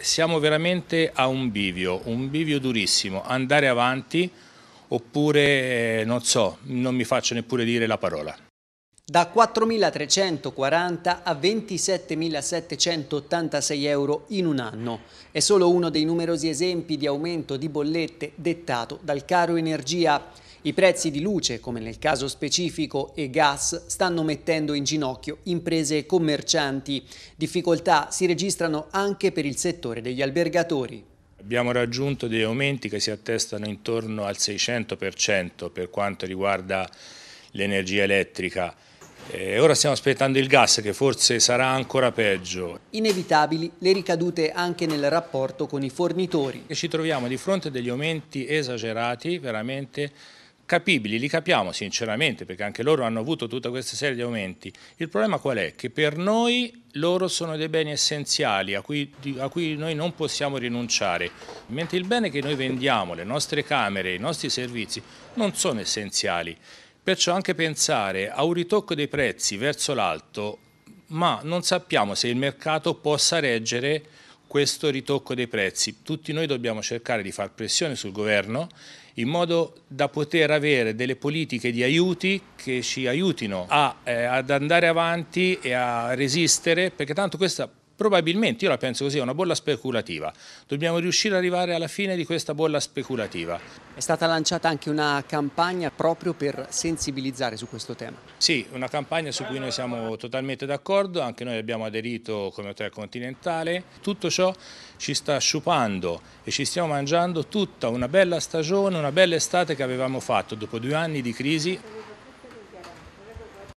siamo veramente a un bivio, un bivio durissimo, andare avanti oppure eh, non so, non mi faccio neppure dire la parola da 4.340 a 27.786 euro in un anno. È solo uno dei numerosi esempi di aumento di bollette dettato dal caro energia. I prezzi di luce, come nel caso specifico, e gas stanno mettendo in ginocchio imprese e commercianti. Difficoltà si registrano anche per il settore degli albergatori. Abbiamo raggiunto degli aumenti che si attestano intorno al 600% per quanto riguarda l'energia elettrica. E eh, ora stiamo aspettando il gas che forse sarà ancora peggio. Inevitabili le ricadute anche nel rapporto con i fornitori. E ci troviamo di fronte a degli aumenti esagerati, veramente capibili, li capiamo sinceramente perché anche loro hanno avuto tutta questa serie di aumenti. Il problema qual è? Che per noi loro sono dei beni essenziali a cui, a cui, noi non possiamo rinunciare, mentre il bene che noi vendiamo, le nostre camere, i nostri servizi non sono essenziali. Perciò anche pensare a un ritocco dei prezzi verso l'alto, ma non sappiamo se il mercato possa reggere questo ritocco dei prezzi. Tutti noi dobbiamo cercare di far pressione sul governo in modo da poter avere delle politiche di aiuti che ci aiutino a, eh, ad andare avanti e a resistere, perché tanto questa Probabilmente, io la penso così, è una bolla speculativa. Dobbiamo riuscire ad arrivare alla fine di questa bolla speculativa. È stata lanciata anche una campagna proprio per sensibilizzare su questo tema. Sì, una campagna su cui noi siamo totalmente d'accordo, anche noi abbiamo aderito come Hotel Continentale. Tutto ciò ci sta sciupando e ci stiamo mangiando tutta una bella stagione, una bella estate che avevamo fatto dopo due anni di crisi